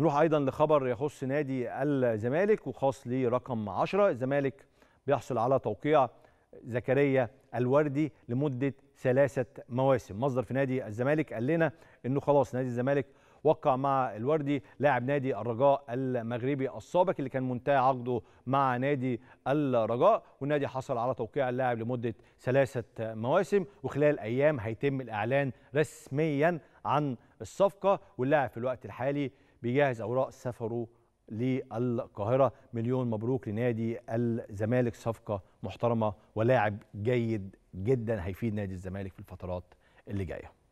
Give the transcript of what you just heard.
نروح ايضا لخبر يخص نادي الزمالك وخاص لرقم 10 الزمالك بيحصل على توقيع زكريا الوردي لمده ثلاثه مواسم مصدر في نادي الزمالك قال لنا انه خلاص نادي الزمالك وقع مع الوردي لاعب نادي الرجاء المغربي السابق اللي كان منتهي عقده مع نادي الرجاء والنادي حصل على توقيع اللاعب لمده ثلاثه مواسم وخلال ايام هيتم الاعلان رسميا عن الصفقه واللاعب في الوقت الحالي بيجهز اوراق سفره للقاهره مليون مبروك لنادي الزمالك صفقه محترمه ولاعب جيد جدا هيفيد نادي الزمالك في الفترات اللي جايه